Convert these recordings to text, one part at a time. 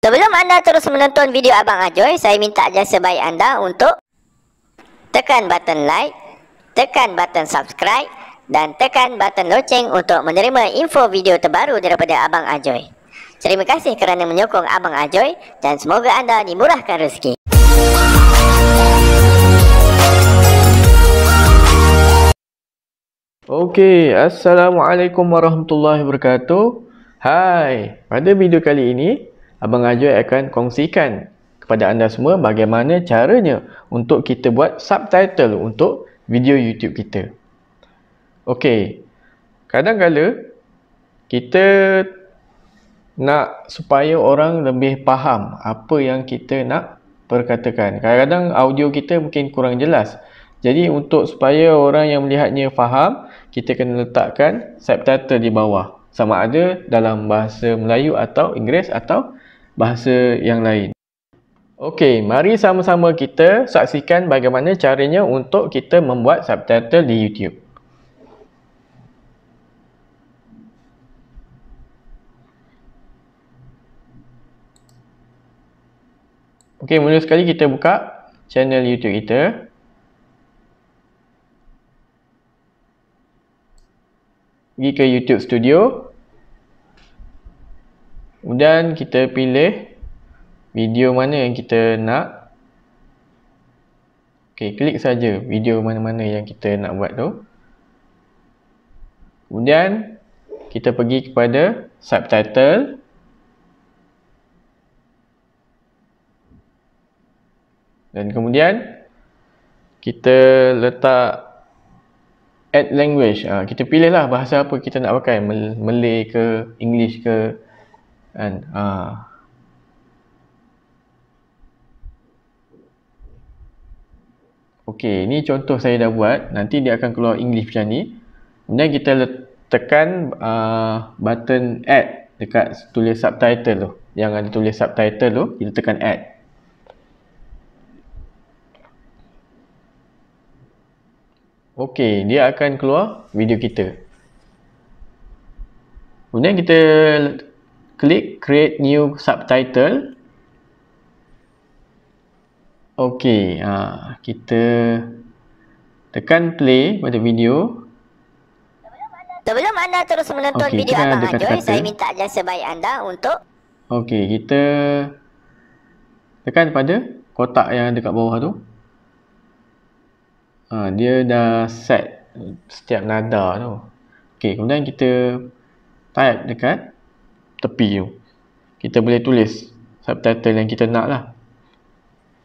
Sebelum anda terus menonton video Abang Ajoy, saya minta jasa baik anda untuk tekan button like, tekan button subscribe dan tekan button loceng untuk menerima info video terbaru daripada Abang Ajoy. Terima kasih kerana menyokong Abang Ajoy dan semoga anda dimurahkan rezeki. Okey, Assalamualaikum warahmatullahi wabarakatuh. Hai, pada video kali ini Abang Ajoy akan kongsikan kepada anda semua bagaimana caranya untuk kita buat subtitle untuk video YouTube kita. Okey. Kadang-kala kita nak supaya orang lebih faham apa yang kita nak perkatakan. Kadang-kadang audio kita mungkin kurang jelas. Jadi untuk supaya orang yang melihatnya faham, kita kena letakkan subtitle di bawah. Sama ada dalam bahasa Melayu atau Inggeris atau bahasa yang lain. Okey, mari sama-sama kita saksikan bagaimana caranya untuk kita membuat subtitle di YouTube. Okey, mula sekali kita buka channel YouTube kita. Pergi ke YouTube Studio. Kemudian kita pilih video mana yang kita nak. Okey, klik saja video mana-mana yang kita nak buat tu. Kemudian kita pergi kepada subtitle. Dan kemudian kita letak add language. Ha, kita pilihlah bahasa apa kita nak pakai. Malay ke, English ke and uh okey ni contoh saya dah buat nanti dia akan keluar english macam ni kemudian kita tekan uh, button add dekat tulis subtitle tu yang ada tulis subtitle tu kita tekan add okey dia akan keluar video kita kemudian kita klik create new subtitle ok ha, kita tekan play pada video sebelum anda terus menonton okay, video Abang dekat Ajoy saya minta jasa baik anda untuk ok kita tekan pada kotak yang dekat bawah tu ha, dia dah set setiap nada tu ok kemudian kita type dekat tepi tu kita boleh tulis subtitle yang kita nak lah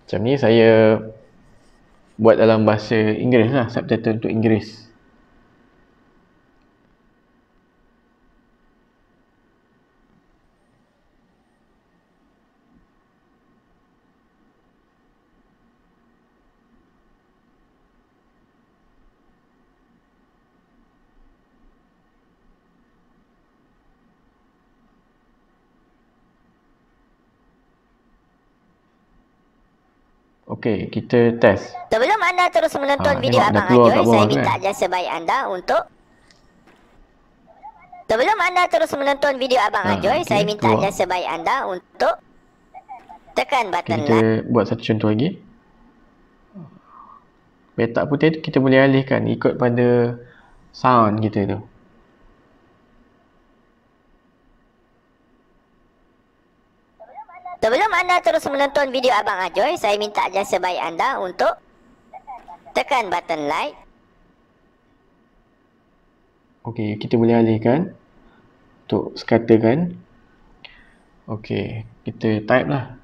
macam ni saya buat dalam bahasa Inggeris lah subtitle untuk Inggeris Okey, kita test. Sebelum anda terus menonton ha, video abang Ajo, saya minta kan? jasa baik anda untuk Sebelum anda terus menonton video abang ha, ah, okay, saya minta keluar. jasa baik anda untuk tekan button okay, kita like. buat satu contoh lagi. Petak putih tu kita boleh alihkan ikut pada sound kita tu. Sebelum anda terus menonton video Abang Ajoy, saya minta jasa baik anda untuk tekan button like. Okey, kita boleh alihkan untuk sekatakan. Okey, kita type lah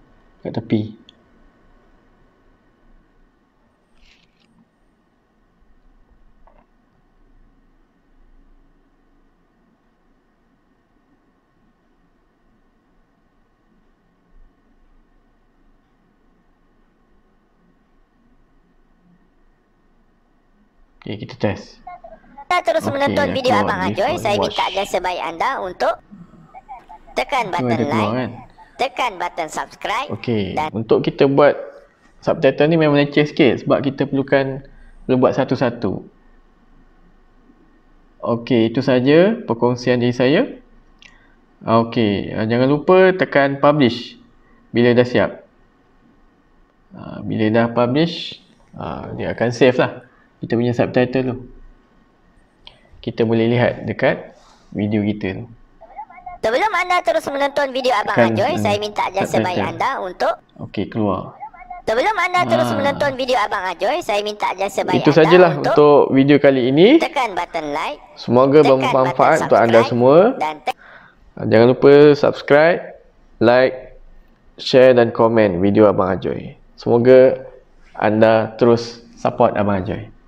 kat tepi. Okay, kita test. Kita terus okay, menonton video abang Ajoy. Saya minta agar sebaik anda untuk tekan button like, keluar, kan? tekan button subscribe. Okey. untuk kita buat subtitle ni memang leceh sikit sebab kita perlukan perlu buat satu-satu. Okey, itu saja perkongsian dari saya. Okey, eh, jangan lupa tekan publish bila dah siap. Ah, bila dah publish, ah, dia akan save lah kita punya subtitle tu kita boleh lihat dekat video kita tu sebelum anda terus menonton video Abang kan, Ajoy hmm, saya minta jasa baik anda untuk ok keluar sebelum anda ha. terus menonton video Abang Ajoy saya minta jasa anda untuk. itu sajalah untuk, video kali ini tekan button like semoga bermanfaat untuk anda semua dan ah, jangan lupa subscribe like share dan komen video Abang Ajoy semoga anda terus support Abang Ajoy.